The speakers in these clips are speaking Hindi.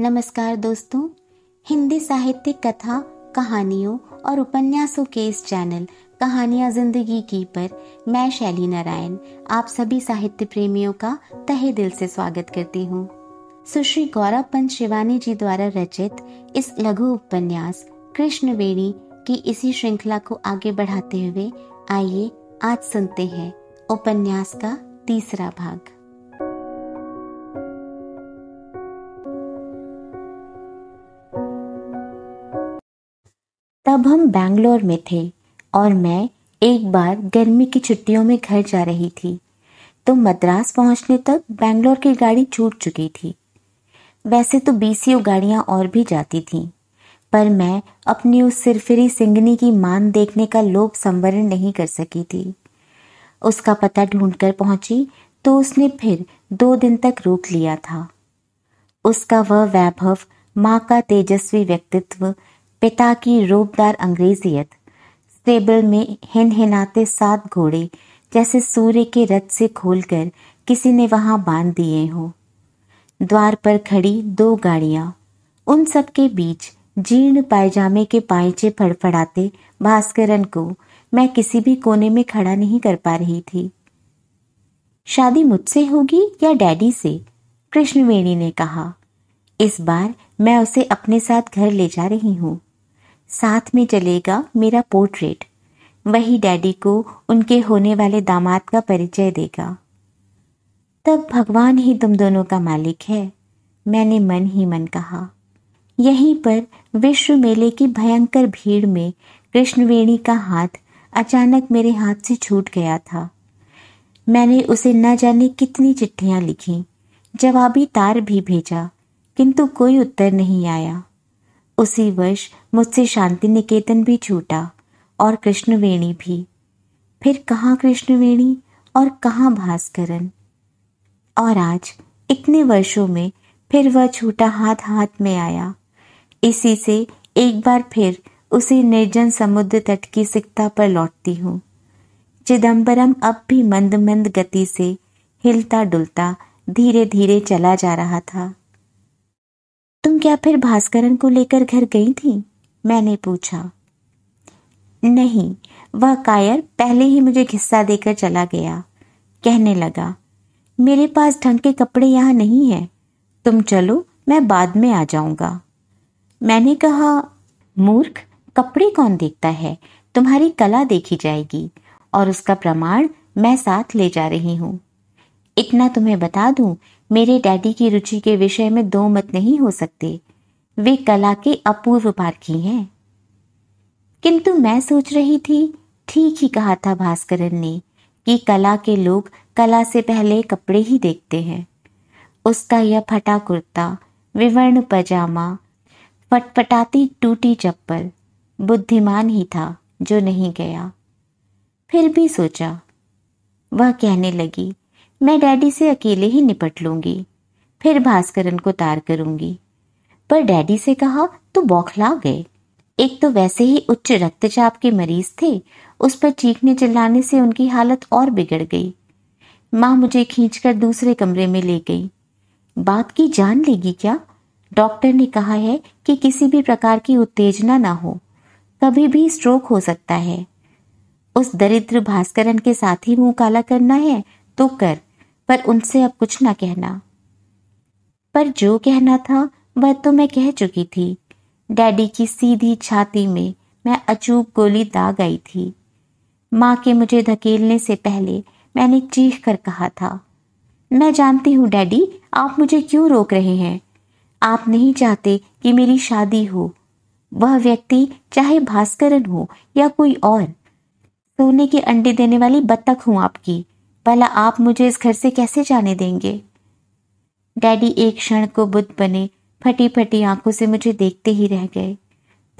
नमस्कार दोस्तों हिंदी साहित्य कथा कहानियों और उपन्यासों के इस चैनल कहानियां जिंदगी की पर मैं शैली नारायण आप सभी साहित्य प्रेमियों का तहे दिल से स्वागत करती हूँ सुश्री गौरव पंत शिवानी जी द्वारा रचित इस लघु उपन्यास कृष्ण वेणी की इसी श्रृंखला को आगे बढ़ाते हुए आइए आज सुनते हैं उपन्यास का तीसरा भाग बैंगलोर में थे और मैं एक बार गर्मी की छुट्टियों में घर जा रही थी तो मद्रास पहुंचने तक बैंगलोर की गाड़ी छूट चुकी थी वैसे तो बी सी गाड़ियाँ और भी जाती थीं पर मैं अपनी उस सिरफिरी सिंगनी की मान देखने का लोभ संवरण नहीं कर सकी थी उसका पता ढूंढकर पहुंची तो उसने फिर दो दिन तक रोक लिया था उसका वह वैभव माँ का तेजस्वी व्यक्तित्व पिता की रूपदार अंग्रेजियत स्टेबल में हिनाते सात घोड़े जैसे सूर्य के रथ से खोलकर किसी ने वहां बांध दिए हों द्वार पर खड़ी दो गाड़ियां उन सब के बीच जीर्ण पायजामे के पायचे फड़फड़ाते भास्करन को मैं किसी भी कोने में खड़ा नहीं कर पा रही थी शादी मुझसे होगी या डैडी से कृष्णवेणी ने कहा इस बार मैं उसे अपने साथ घर ले जा रही हूँ साथ में चलेगा मेरा पोर्ट्रेट वही डैडी को उनके होने वाले दामाद का परिचय देगा तब भगवान ही तुम दोनों का मालिक है मैंने मन ही मन कहा यहीं पर विश्व मेले की भयंकर भीड़ में कृष्णवेणी का हाथ अचानक मेरे हाथ से छूट गया था मैंने उसे न जाने कितनी चिट्ठियां लिखी जवाबी तार भी भेजा किंतु कोई उत्तर नहीं आया उसी वर्ष मुझसे शांति निकेतन भी छूटा और कृष्णवेणी भी फिर कहाँ कृष्णवेणी और कहाँ भास्करन और आज इतने वर्षों में फिर वह छूटा हाथ हाथ में आया इसी से एक बार फिर उसी निर्जन समुद्र तट की सिकता पर लौटती हूँ चिदम्बरम अब भी मंद मंद गति से हिलता डुलता धीरे धीरे चला जा रहा था तुम क्या फिर भास्करन को लेकर घर गई थी मैंने पूछा नहीं वह कायर पहले ही मुझे घिस्सा देकर चला गया कहने लगा मेरे पास ढंग के कपड़े यहाँ नहीं है तुम चलो मैं बाद में आ जाऊंगा मैंने कहा मूर्ख कपड़े कौन देखता है तुम्हारी कला देखी जाएगी और उसका प्रमाण मैं साथ ले जा रही हूँ इतना तुम्हें बता दूं मेरे डैडी की रुचि के विषय में दो मत नहीं हो सकते वे कला के अपूर्व पारखी हैं किंतु मैं सोच रही थी ठीक ही कहा था भास्करन ने कि कला के लोग कला से पहले कपड़े ही देखते हैं उसका यह फटा कुर्ता विवर्ण पजामा फटफटाती टूटी चप्पल बुद्धिमान ही था जो नहीं गया फिर भी सोचा वह कहने लगी मैं डैडी से अकेले ही निपट लूंगी फिर भास्करन को तार करूंगी पर डैडी से कहा तो बौखला गए एक तो वैसे ही उच्च रक्तचाप के मरीज थे उस पर चीखने चिल्लाने से उनकी हालत और बिगड़ गई माँ मुझे खींचकर दूसरे कमरे में ले गई बात की जान लेगी क्या डॉक्टर ने कहा है कि किसी भी प्रकार की उत्तेजना ना हो कभी भी स्ट्रोक हो सकता है उस दरिद्र भास्करन के साथ ही मुंह काला करना है तो कर पर उनसे अब कुछ ना कहना पर जो कहना था वह तो मैं कह चुकी थी डैडी की सीधी छाती में मैं अचूक गोली दाग आई थी माँ के मुझे धकेलने से पहले मैंने चीख कर कहा था मैं जानती हूँ डैडी आप मुझे क्यों रोक रहे हैं आप नहीं चाहते कि मेरी शादी हो वह व्यक्ति चाहे भास्करन हो या कोई और सोने के अंडे देने वाली बत्तख हूं आपकी भला आप मुझे इस घर से कैसे जाने देंगे डैडी एक क्षण को बुद्ध बने फटी फटी आंखों से मुझे देखते ही रह गए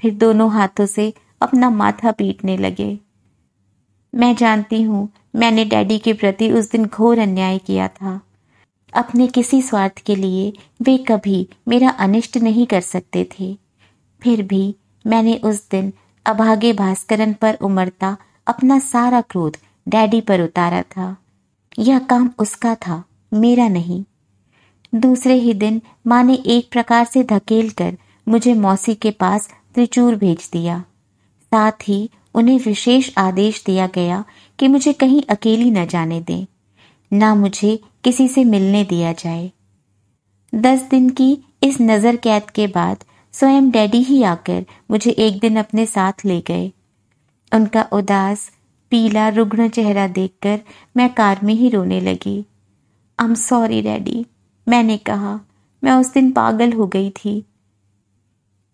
फिर दोनों हाथों से अपना माथा पीटने लगे मैं जानती हूँ मैंने डैडी के प्रति उस दिन घोर अन्याय किया था अपने किसी स्वार्थ के लिए वे कभी मेरा अनिष्ट नहीं कर सकते थे फिर भी मैंने उस दिन अभागे भास्करन पर उमड़ता अपना सारा क्रोध डैडी पर उतारा था यह काम उसका था मेरा नहीं दूसरे ही दिन माँ ने एक प्रकार से धकेल कर मुझे मौसी के पास त्रिचूर भेज दिया साथ ही उन्हें विशेष आदेश दिया गया कि मुझे कहीं अकेली न जाने दें ना मुझे किसी से मिलने दिया जाए दस दिन की इस नज़र कैद के बाद स्वयं डैडी ही आकर मुझे एक दिन अपने साथ ले गए उनका उदास पीला रुग्ण चेहरा देखकर मैं कार में ही रोने लगी आम सॉरी डैडी मैंने कहा मैं उस दिन पागल हो गई थी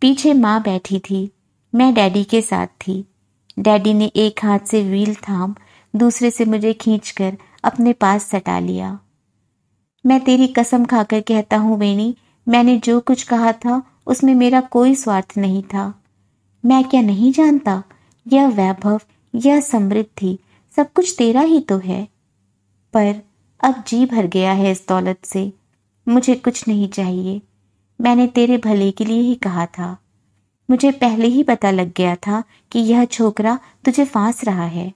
पीछे माँ बैठी थी मैं डैडी के साथ थी डैडी ने एक हाथ से व्हील थाम दूसरे से मुझे खींचकर अपने पास सटा लिया मैं तेरी कसम खाकर कहता हूँ वेणी मैंने जो कुछ कहा था उसमें मेरा कोई स्वार्थ नहीं था मैं क्या नहीं जानता यह वैभव या समृद्धि सब कुछ तेरा ही तो है पर अब जी भर गया है इस दौलत से मुझे कुछ नहीं चाहिए मैंने तेरे भले के लिए ही कहा था मुझे पहले ही पता लग गया था कि यह छोकरा तुझे फांस रहा है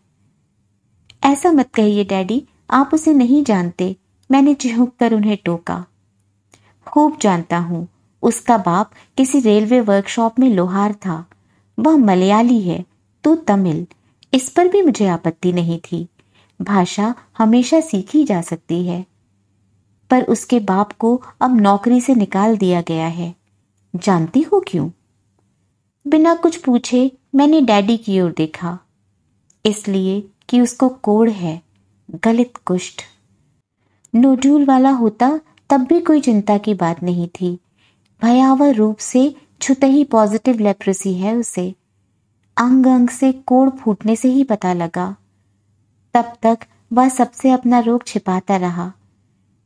ऐसा मत कहिए डैडी आप उसे नहीं जानते मैंने झुक कर उन्हें टोका खूब जानता हूं उसका बाप किसी रेलवे वर्कशॉप में लोहार था वह मलयाली है तू तमिल इस पर भी मुझे आपत्ति नहीं थी भाषा हमेशा सीखी जा सकती है पर उसके बाप को अब नौकरी से निकाल दिया गया है जानती हो क्यों बिना कुछ पूछे मैंने डैडी की ओर देखा इसलिए कि उसको कोड़ है गलित कुष्ठ नोड्यूल वाला होता तब भी कोई चिंता की बात नहीं थी भयावह रूप से ही पॉजिटिव लेप्रेसी है उसे अंग अंग से कोड़ फूटने से ही पता लगा तब तक वह सबसे अपना रोग छिपाता रहा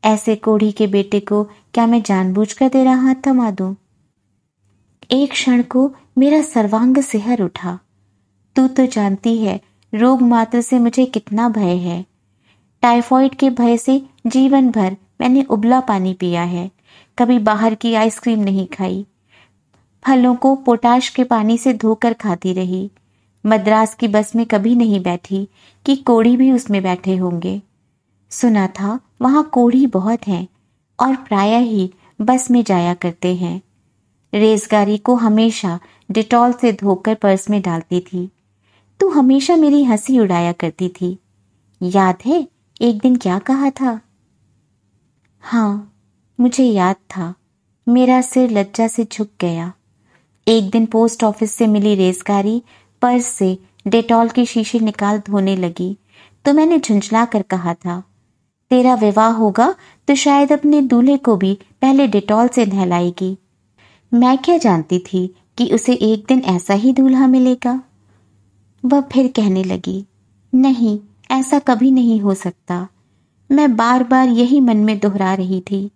ऐसे कोढ़ी के बेटे को क्या मैं जानबूझकर तेरा हाथ थमा दू एक क्षण को मेरा सर्वांग सिहर उठा तू तो जानती है रोग मात्र से मुझे कितना भय है टाइफॉइड के भय से जीवन भर मैंने उबला पानी पिया है कभी बाहर की आइसक्रीम नहीं खाई फलों को पोटाश के पानी से धोकर खाती रही मद्रास की बस में कभी नहीं बैठी कि कोड़ी भी उसमें बैठे होंगे सुना था वहां कोढ़ी बहुत हैं और प्राय ही बस में जाया करते हैं रेजगारी को हमेशा डिटॉल से धोकर पर्स में डालती थी तू हमेशा मेरी हंसी उड़ाया करती थी याद है एक दिन क्या कहा था हाँ मुझे याद था मेरा सिर लज्जा से झुक गया एक दिन पोस्ट ऑफिस से मिली रेसगारी पर्स से डेटॉल की शीशे निकाल धोने लगी तो मैंने झुंझला कर कहा था तेरा विवाह होगा तो शायद अपने दूल्हे को भी पहले डेटॉल से नहलाएगी मैं क्या जानती थी कि उसे एक दिन ऐसा ही दूल्हा मिलेगा वह फिर कहने लगी नहीं ऐसा कभी नहीं हो सकता मैं बार बार यही मन में दोहरा रही थी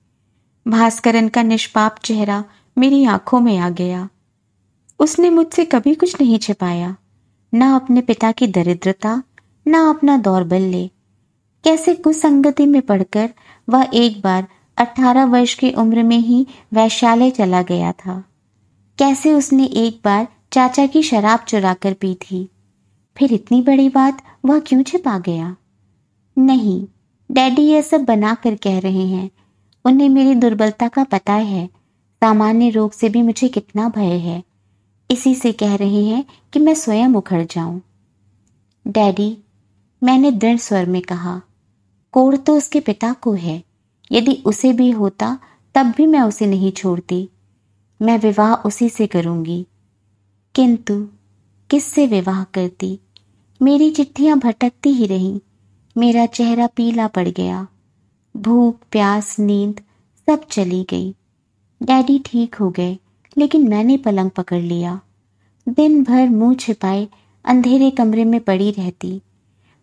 भास्करन का निष्पाप चेहरा मेरी आंखों में आ गया उसने मुझसे कभी कुछ नहीं छिपाया ना अपने पिता की दरिद्रता ना अपना बल्ले कैसे कुसंगति में पढ़कर वह एक बार अठारह वर्ष की उम्र में ही वैशालय चला गया था कैसे उसने एक बार चाचा की शराब चुरा कर पी थी फिर इतनी बड़ी बात वह क्यों छिपा गया नहीं डैडी यह सब बना कर कह रहे हैं उन्हें मेरी दुर्बलता का पता है सामान्य रोग से भी मुझे कितना भय है इसी से कह रहे हैं कि मैं स्वयं उखड़ जाऊं। डैडी मैंने दृढ़ स्वर में कहा कोड़ तो उसके पिता को है यदि उसे भी होता तब भी मैं उसे नहीं छोड़ती मैं विवाह उसी से करूंगी किंतु किससे विवाह करती मेरी चिट्ठियां भटकती ही रहीं मेरा चेहरा पीला पड़ गया भूख प्यास नींद सब चली गई डैडी ठीक हो गए लेकिन मैंने पलंग पकड़ लिया दिन भर मुंह छिपाए अंधेरे कमरे में पड़ी रहती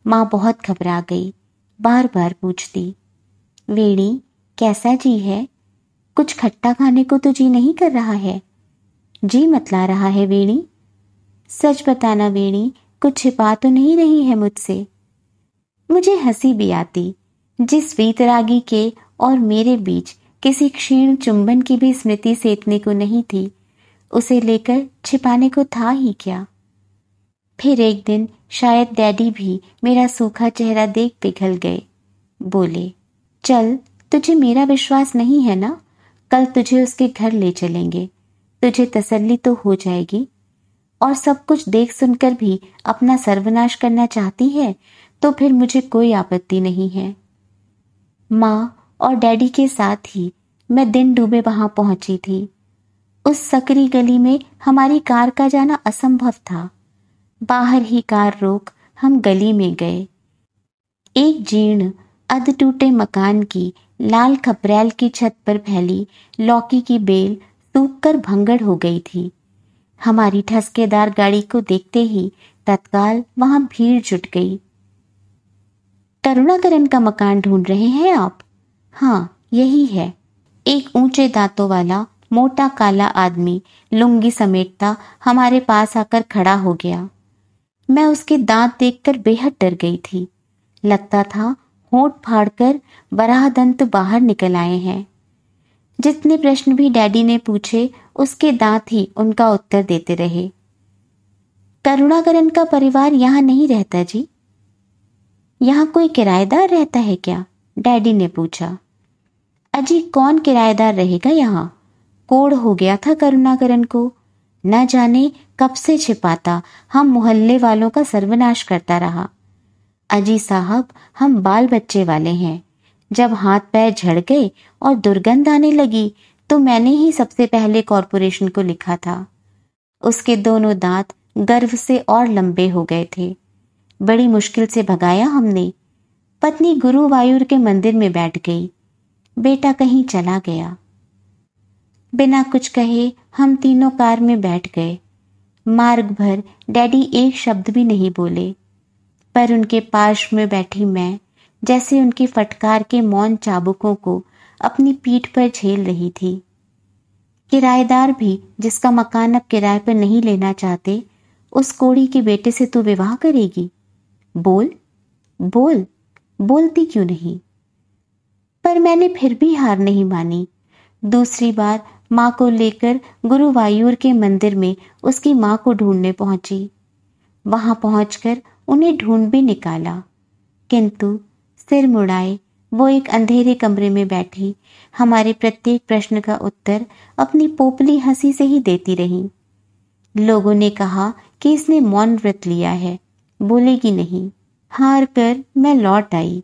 माँ बहुत घबरा गई बार बार पूछती वेणी कैसा जी है कुछ खट्टा खाने को तो जी नहीं कर रहा है जी मतला रहा है वेणी सच बताना वेणी कुछ छिपा तो नहीं रही है मुझसे मुझे हंसी भी आती जिस वीतरागी के और मेरे बीच किसी क्षीण चुंबन की भी स्मृति सेतने को नहीं थी उसे लेकर छिपाने को था ही क्या फिर एक दिन शायद डैडी भी मेरा सूखा चेहरा देख पिघल गए बोले चल तुझे मेरा विश्वास नहीं है ना कल तुझे उसके घर ले चलेंगे तुझे तसल्ली तो हो जाएगी और सब कुछ देख सुनकर भी अपना सर्वनाश करना चाहती है तो फिर मुझे कोई आपत्ति नहीं है माँ और डैडी के साथ ही मैं दिन डूबे वहां पहुंची थी उस सकरी गली में हमारी कार का जाना असंभव था बाहर ही कार रोक हम गली में गए एक जीर्ण अध टूटे मकान की लाल खपरेल की छत पर फैली लौकी की बेल सूख कर भंगड़ हो गई थी हमारी ठसकेदार गाड़ी को देखते ही तत्काल वहां भीड़ जुट गई करुणाकरण का मकान ढूंढ रहे हैं आप हाँ यही है एक ऊंचे दांतों वाला मोटा काला आदमी लुंगी समेटता हमारे पास आकर खड़ा हो गया मैं उसके दांत देखकर बेहद डर गई थी लगता था होठ फाड़कर बराह दंत बाहर निकल आए हैं जितने प्रश्न भी डैडी ने पूछे उसके दांत ही उनका उत्तर देते रहे करुणाकरण का परिवार यहाँ नहीं रहता जी यहाँ कोई किराएदार रहता है क्या डैडी ने पूछा अजी कौन किराएदार रहेगा यहाँ कोड़ हो गया था करुणाकरण को न जाने कब से छिपाता हम मोहल्ले वालों का सर्वनाश करता रहा अजी साहब हम बाल बच्चे वाले हैं जब हाथ पैर झड़ गए और दुर्गंध आने लगी तो मैंने ही सबसे पहले कॉरपोरेशन को लिखा था उसके दोनों दांत गर्व से और लंबे हो गए थे बड़ी मुश्किल से भगाया हमने पत्नी गुरु वायुर के मंदिर में बैठ गई बेटा कहीं चला गया बिना कुछ कहे हम तीनों कार में बैठ गए मार्ग भर डैडी एक शब्द भी नहीं बोले पर उनके पार्श्व में बैठी मैं जैसे उनकी फटकार के मौन चाबुकों को अपनी पीठ पर झेल रही थी किराएदार भी जिसका मकान अब किराए पर नहीं लेना चाहते उस कोड़ी के बेटे से तू विवाह करेगी बोल बोल बोलती क्यों नहीं पर मैंने फिर भी हार नहीं मानी दूसरी बार माँ को लेकर गुरु वायूर के मंदिर में उसकी माँ को ढूंढने पहुंची वहां पहुंचकर उन्हें ढूंढ भी निकाला किंतु सिर मुड़ाए वो एक अंधेरे कमरे में बैठी हमारे प्रत्येक प्रश्न का उत्तर अपनी पोपली हंसी से ही देती रही लोगों ने कहा कि इसने मौन व्रत लिया है बोलेगी नहीं हार कर मैं लौट आई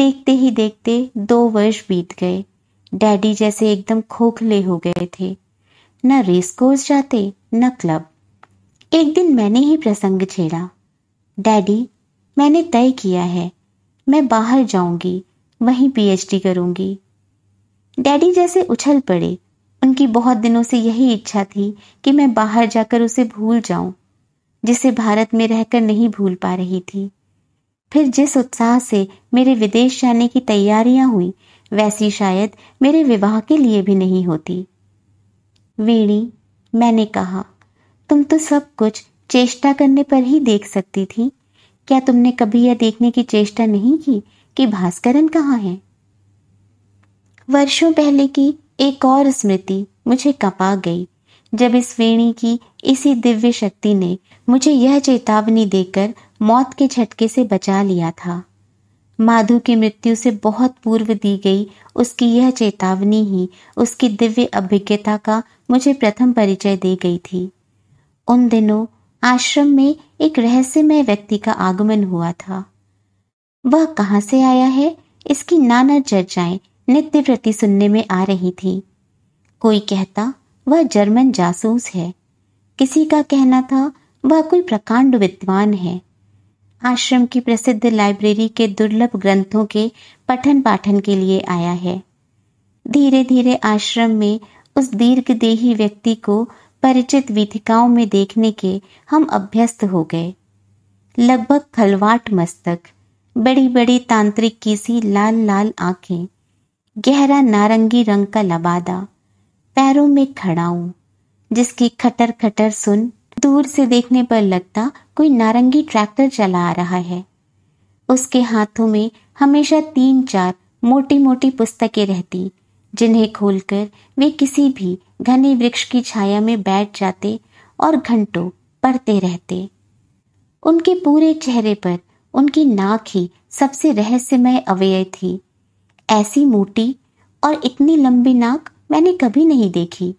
देखते ही देखते दो वर्ष बीत गए डैडी जैसे एकदम खोखले हो गए थे न रेस कोर्स जाते न क्लब एक दिन मैंने ही प्रसंग छेड़ा डैडी मैंने तय किया है मैं बाहर जाऊंगी वहीं पीएचडी करूंगी डैडी जैसे उछल पड़े उनकी बहुत दिनों से यही इच्छा थी कि मैं बाहर जाकर उसे भूल जाऊं जिसे भारत में रहकर नहीं भूल पा रही थी फिर जिस उत्साह से मेरे विदेश जाने की तैयारियां हुई वैसी शायद मेरे विवाह के लिए भी नहीं होती वीणी मैंने कहा तुम तो सब कुछ चेष्टा करने पर ही देख सकती थी क्या तुमने कभी यह देखने की चेष्टा नहीं की कि भास्करन कहाँ है वर्षों पहले की एक और स्मृति मुझे कपा गई जब इस वेणी की इसी दिव्य शक्ति ने मुझे यह चेतावनी देकर मौत के झटके से बचा लिया था माधु की मृत्यु से बहुत पूर्व दी गई उसकी यह चेतावनी ही उसकी दिव्य अभिज्ञता का मुझे प्रथम परिचय दे गई थी उन दिनों आश्रम में एक रहस्यमय व्यक्ति का आगमन हुआ था वह कहाँ से आया है इसकी नाना चर्चाएं नित्य प्रति सुनने में आ रही थी कोई कहता वह जर्मन जासूस है किसी का कहना था वह कोई प्रकांड विद्वान है आश्रम की प्रसिद्ध लाइब्रेरी के दुर्लभ ग्रंथों के पठन पाठन के लिए आया है धीरे धीरे आश्रम में उस दीर्घदेही व्यक्ति को परिचित विधिकाओं में देखने के हम अभ्यस्त हो गए लगभग खलवाट मस्तक बड़ी बड़ी तांत्रिक की सी लाल लाल आंखें गहरा नारंगी रंग का लबादा पैरों में खड़ाऊं जिसकी खटर खटर सुन दूर से देखने पर लगता कोई नारंगी ट्रैक्टर चला आ रहा है उसके हाथों में हमेशा तीन चार मोटी मोटी पुस्तकें रहती जिन्हें खोलकर वे किसी भी घने वृक्ष की छाया में बैठ जाते और घंटों पढ़ते रहते उनके पूरे चेहरे पर उनकी नाक ही सबसे रहस्यमय अवयय थी ऐसी मोटी और इतनी लंबी नाक मैंने कभी नहीं देखी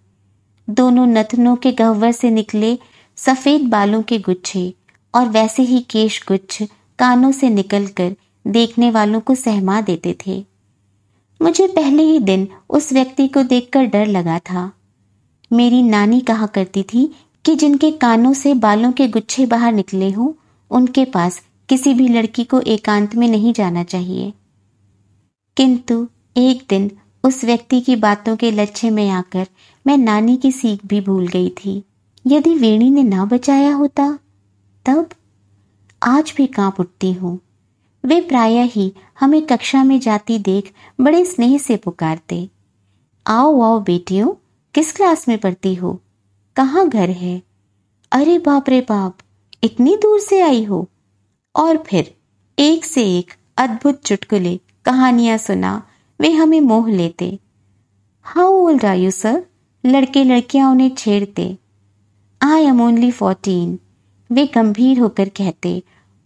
दोनों नथनों के गहवर से निकले सफेद बालों के गुच्छे और वैसे ही केश गुच्छ कानों से निकलकर देखने वालों को सहमा देते थे मुझे पहले ही दिन उस व्यक्ति को देखकर डर लगा था मेरी नानी कहा करती थी कि जिनके कानों से बालों के गुच्छे बाहर निकले हों उनके पास किसी भी लड़की को एकांत में नहीं जाना चाहिए किंतु एक दिन उस व्यक्ति की बातों के लच्छे में आकर मैं नानी की सीख भी भूल गई थी यदि वेणी ने ना बचाया होता तब आज भी कांप उठती हूं वे प्राय ही हमें कक्षा में जाती देख बड़े स्नेह से पुकारते आओ आओ बेटियों किस क्लास में पढ़ती हो कहाँ घर है अरे बाप रे बाप इतनी दूर से आई हो और फिर एक से एक अद्भुत चुटकुले कहानियां सुना वे हमें मोह लेते how old are you sir लड़के लड़कियां उन्हें छेड़ते आई एम ओनली फोर्टीन वे गंभीर होकर कहते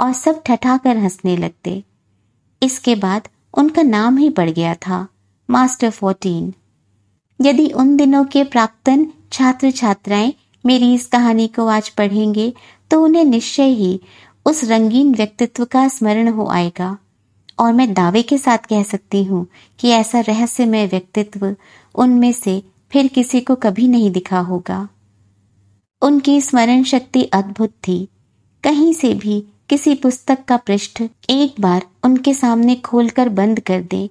और सब कर हंसने लगते इसके बाद उनका नाम ही पड़ गया था मास्टर फोर्टीन यदि उन दिनों के प्राक्तन छात्र छात्राएं मेरी इस कहानी को आज पढ़ेंगे तो उन्हें निश्चय ही उस रंगीन व्यक्तित्व का स्मरण हो आएगा और मैं दावे के साथ कह सकती हूँ कि ऐसा रहस्यमय व्यक्तित्व उनमें से फिर किसी को कभी नहीं दिखा होगा उनकी स्मरण शक्ति अद्भुत थी कहीं से भी किसी पुस्तक का पृष्ठ एक बार उनके सामने खोलकर बंद कर दे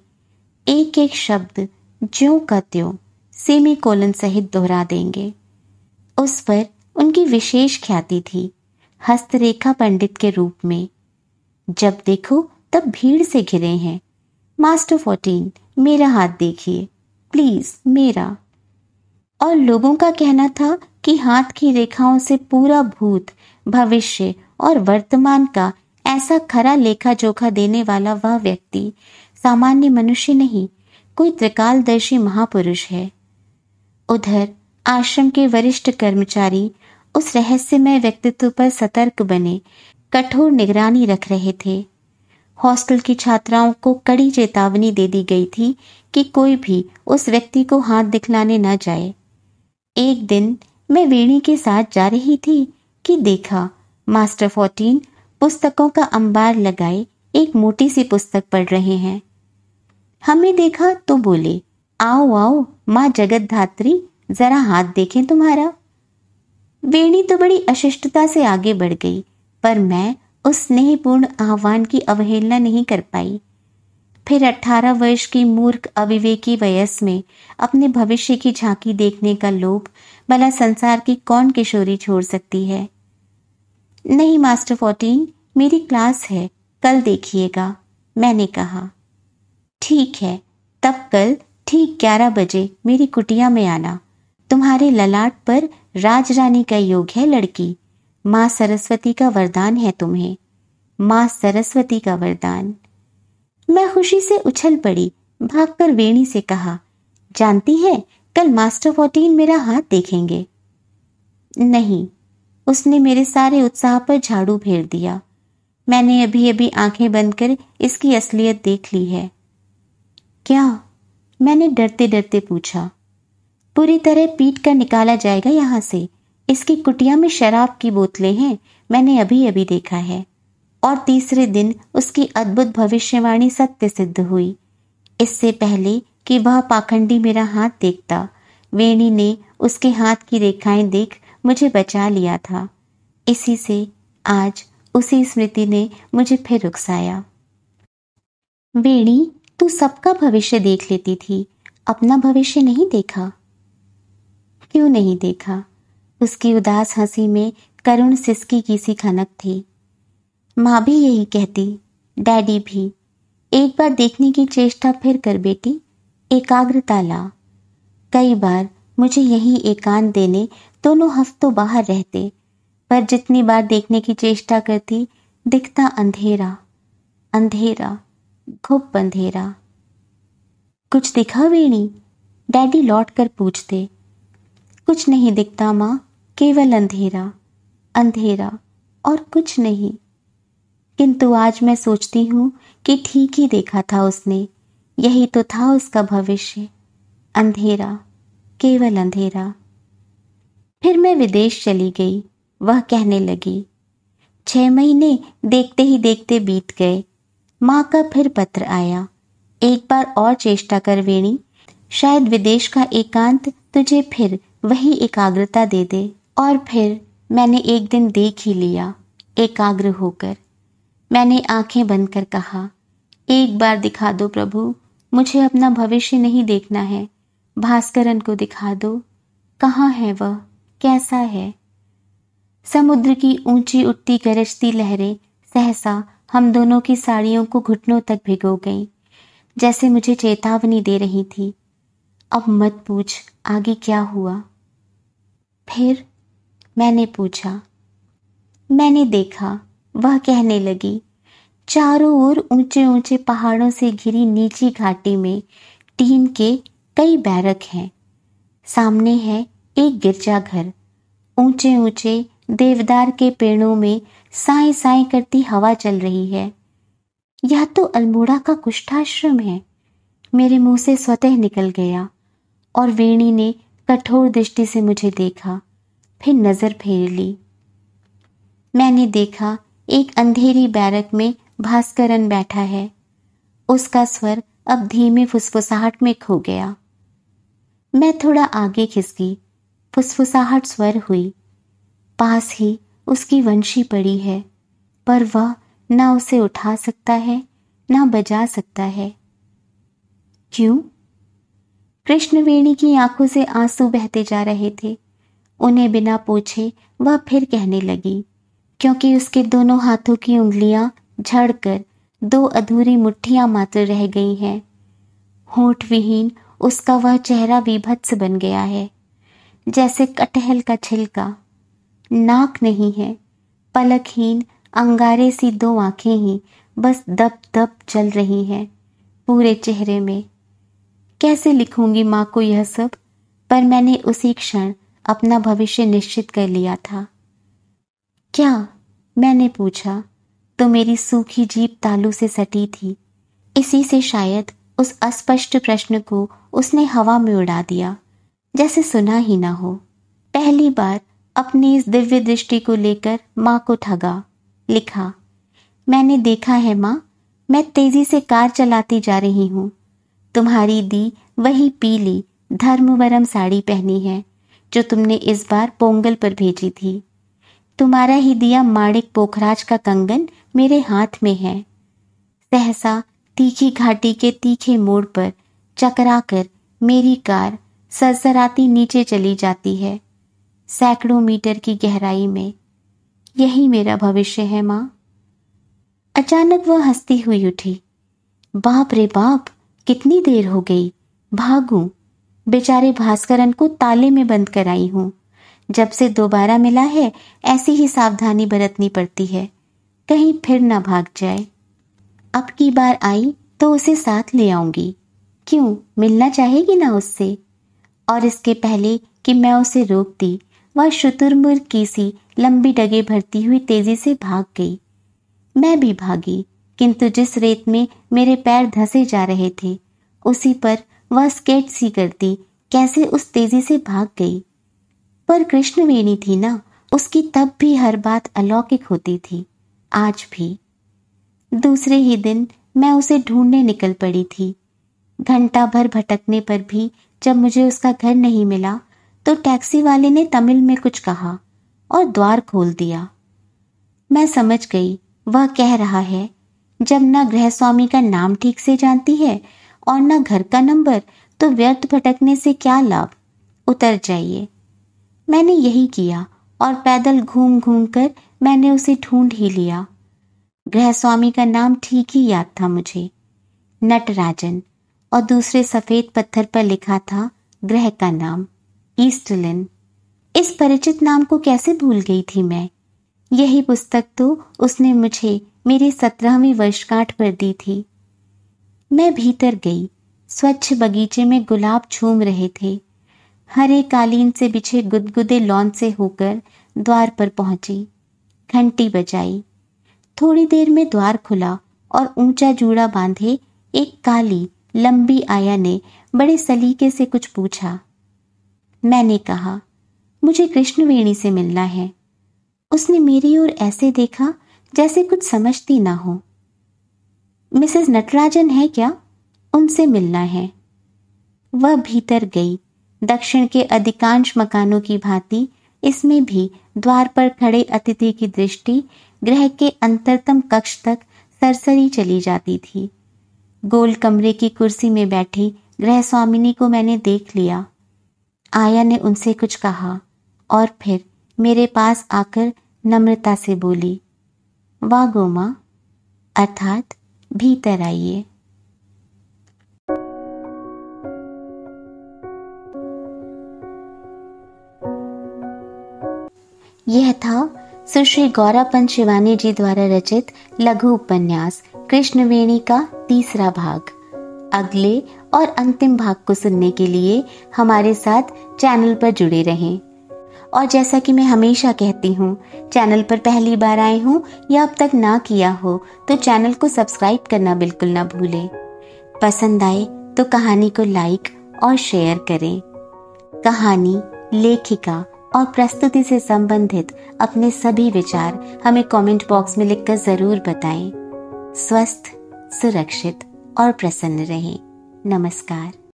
एक एक शब्द ज्यो का त्यों सेमी कोलन सहित दोहरा देंगे उस पर उनकी विशेष ख्याति थी हस्तरेखा पंडित के रूप में जब देखो तब भीड़ से घिरे हैं मास्टर फोर्टीन मेरा हाथ देखिए प्लीज मेरा और लोगों का कहना था कि हाथ की रेखाओं से पूरा भूत भविष्य और वर्तमान का ऐसा खरा लेखा जोखा देने वाला वह व्यक्ति सामान्य मनुष्य नहीं कोई त्रिकालदर्शी महापुरुष है उधर आश्रम के वरिष्ठ कर्मचारी उस रहस्यमय व्यक्तित्व पर सतर्क बने कठोर निगरानी रख रहे थे हॉस्टल की छात्राओं को कड़ी चेतावनी दे दी गई थी कि कोई भी उस व्यक्ति को हाथ दिखलाने न जाए एक दिन मैं वेणी के साथ जा रही थी कि देखा मास्टर फोर्टीन पुस्तकों का अंबार लगाए एक मोटी सी पुस्तक पढ़ रहे हैं हमें देखा तो बोले आओ आओ माँ जगत धात्री जरा हाथ देखें तुम्हारा वेणी तो बड़ी अशिष्टता से आगे बढ़ गई पर मैं उस स्नेहपूर्ण आह्वान की अवहेलना नहीं कर पाई फिर अठारह वर्ष की मूर्ख अविवेकी वयस में अपने भविष्य की झांकी देखने का लोभ भला संसार की कौन किशोरी छोड़ सकती है नहीं मास्टर फोर्टीन मेरी क्लास है कल देखिएगा मैंने कहा ठीक है तब कल ठीक ग्यारह बजे मेरी कुटिया में आना तुम्हारे ललाट पर राज रानी का योग है लड़की माँ सरस्वती का वरदान है तुम्हें माँ सरस्वती का वरदान मैं खुशी से उछल पड़ी भागकर वेणी से कहा जानती है कल मास्टर फोर्टीन मेरा हाथ देखेंगे नहीं उसने मेरे सारे उत्साह पर झाड़ू फेर दिया मैंने अभी अभी आंखें बंद कर इसकी असलियत देख ली है क्या मैंने डरते डरते पूछा पूरी तरह पीट कर निकाला जाएगा यहाँ से इसकी कुटिया में शराब की बोतलें हैं मैंने अभी अभी देखा है और तीसरे दिन उसकी अद्भुत भविष्यवाणी सत्य सिद्ध हुई इससे पहले कि वह पाखंडी मेरा हाथ देखता वेणी ने उसके हाथ की रेखाएं देख मुझे बचा लिया था इसी से आज उसी स्मृति ने मुझे फिर उकसाया वेणी तू सबका भविष्य देख लेती थी अपना भविष्य नहीं देखा क्यों नहीं देखा उसकी उदास हंसी में करुण सिसकी की सी खनक थी माँ भी यही कहती डैडी भी एक बार देखने की चेष्टा फिर कर बेटी एकाग्रता ला कई बार मुझे यही एकांत देने दोनों हफ्तों बाहर रहते पर जितनी बार देखने की चेष्टा करती दिखता अंधेरा अंधेरा घुप अंधेरा कुछ दिखा वेणी डैडी लौट कर पूछते कुछ नहीं दिखता माँ केवल अंधेरा अंधेरा और कुछ नहीं किंतु आज मैं सोचती हूँ कि ठीक ही देखा था उसने यही तो था उसका भविष्य अंधेरा केवल अंधेरा फिर मैं विदेश चली गई वह कहने लगी छह महीने देखते ही देखते बीत गए माँ का फिर पत्र आया एक बार और चेष्टा कर वेणी शायद विदेश का एकांत तुझे फिर वही एकाग्रता दे दे और फिर मैंने एक दिन देख ही लिया एकाग्र होकर मैंने आंखें बंद कर कहा एक बार दिखा दो प्रभु मुझे अपना भविष्य नहीं देखना है भास्करन को दिखा दो कहाँ है वह कैसा है समुद्र की ऊंची उठती गरजती लहरें सहसा हम दोनों की साड़ियों को घुटनों तक भिगो गईं जैसे मुझे चेतावनी दे रही थी अब मत पूछ आगे क्या हुआ फिर मैंने पूछा मैंने देखा वह कहने लगी चारों ओर ऊंचे ऊंचे पहाड़ों से घिरी नीची घाटी में टीन के कई बैरक हैं सामने है एक गिरजाघर ऊंचे ऊंचे देवदार के पेड़ों में साए साए करती हवा चल रही है यह तो अल्मोड़ा का कुष्ठाश्रम है मेरे मुंह से स्वतः निकल गया और वेणी ने कठोर दृष्टि से मुझे देखा फिर नजर फेर ली मैंने देखा एक अंधेरी बैरक में भास्करन बैठा है उसका स्वर अब धीमे फुसफुसाहट में खो गया मैं थोड़ा आगे खिसकी फुसफुसाहट स्वर हुई पास ही उसकी वंशी पड़ी है पर वह ना उसे उठा सकता है ना बजा सकता है क्यों कृष्णवेणी की आंखों से आंसू बहते जा रहे थे उन्हें बिना पूछे वह फिर कहने लगी क्योंकि उसके दोनों हाथों की उंगलियां झड़कर दो अधूरी मुट्ठियां मात्र रह गई हैं होठ विहीन उसका वह चेहरा विभत्स बन गया है जैसे कटहल का छिलका नाक नहीं है पलकहीन अंगारे सी दो आंखें ही बस दब दब चल रही हैं पूरे चेहरे में कैसे लिखूंगी माँ को यह सब पर मैंने उसी क्षण अपना भविष्य निश्चित कर लिया था क्या मैंने पूछा तो मेरी सूखी जीप तालू से सटी थी इसी से शायद उस अस्पष्ट प्रश्न को उसने हवा में उड़ा दिया जैसे सुना ही ना हो पहली बार अपनी इस दिव्य दृष्टि को लेकर माँ को ठगा लिखा मैंने देखा है माँ मैं तेजी से कार चलाती जा रही हूँ तुम्हारी दी वही पीली धर्मवरम साड़ी पहनी है जो तुमने इस बार पोंगल पर भेजी थी तुम्हारा ही दिया माणिक पोखराज का कंगन मेरे हाथ में है सहसा तीखी घाटी के तीखे मोड़ पर चकराकर मेरी कार सरसराती नीचे चली जाती है सैकड़ों मीटर की गहराई में यही मेरा भविष्य है माँ अचानक वह हंसती हुई उठी बाप रे बाप कितनी देर हो गई भागू बेचारे भास्करन को ताले में बंद कराई हूं जब से दोबारा मिला है ऐसी ही सावधानी बरतनी पड़ती है कहीं फिर ना भाग जाए अब की बार आई तो उसे साथ ले आऊंगी क्यों मिलना चाहेगी ना उससे और इसके पहले कि मैं उसे रोक दी वह शुतुरमुर की सी लंबी डगे भरती हुई तेजी से भाग गई मैं भी भागी किंतु जिस रेत में मेरे पैर धसे जा रहे थे उसी पर वह स्केट सी करती कैसे उस तेजी से भाग गई पर कृष्णवेणी थी ना उसकी तब भी हर बात अलौकिक होती थी आज भी दूसरे ही दिन मैं उसे ढूंढने निकल पड़ी थी घंटा भर भटकने पर भी जब मुझे उसका घर नहीं मिला तो टैक्सी वाले ने तमिल में कुछ कहा और द्वार खोल दिया मैं समझ गई वह कह रहा है जब न गृह स्वामी का नाम ठीक से जानती है और न घर का नंबर तो व्यर्थ भटकने से क्या लाभ उतर जाइए मैंने यही किया और पैदल घूम घूम कर मैंने उसे ढूंढ ही लिया गृह स्वामी का नाम ठीक ही याद था मुझे नटराजन और दूसरे सफेद पत्थर पर लिखा था ग्रह का नाम ईस्टलिन इस परिचित नाम को कैसे भूल गई थी मैं यही पुस्तक तो उसने मुझे मेरी सत्रहवीं वर्षगांठ पर दी थी मैं भीतर गई स्वच्छ बगीचे में गुलाब झूम रहे थे हरे कालीन से बिछे गुदगुदे लॉन से होकर द्वार पर पहुंची घंटी बजाई थोड़ी देर में द्वार खुला और ऊंचा जूड़ा बांधे एक काली लंबी आया ने बड़े सलीके से कुछ पूछा मैंने कहा मुझे कृष्णवेणी से मिलना है उसने मेरी ओर ऐसे देखा जैसे कुछ समझती ना हो मिसेस नटराजन है क्या उनसे मिलना है वह भीतर गई दक्षिण के अधिकांश मकानों की भांति इसमें भी द्वार पर खड़े अतिथि की दृष्टि ग्रह के अंतरतम कक्ष तक सरसरी चली जाती थी गोल कमरे की कुर्सी में बैठी ग्रह स्वामिनी को मैंने देख लिया आया ने उनसे कुछ कहा और फिर मेरे पास आकर नम्रता से बोली वाह गोमा अर्थात भीतर आइए यह था सुश्री गौरापन शिवानी जी द्वारा रचित लघु उपन्यास कृष्णवेणी का तीसरा भाग अगले और अंतिम भाग को सुनने के लिए हमारे साथ चैनल पर जुड़े रहें और जैसा कि मैं हमेशा कहती हूँ चैनल पर पहली बार आए हूँ या अब तक ना किया हो तो चैनल को सब्सक्राइब करना बिल्कुल ना भूलें पसंद आए तो कहानी को लाइक और शेयर करें कहानी लेखिका और प्रस्तुति से संबंधित अपने सभी विचार हमें कमेंट बॉक्स में लिखकर जरूर बताएं। स्वस्थ सुरक्षित और प्रसन्न रहें नमस्कार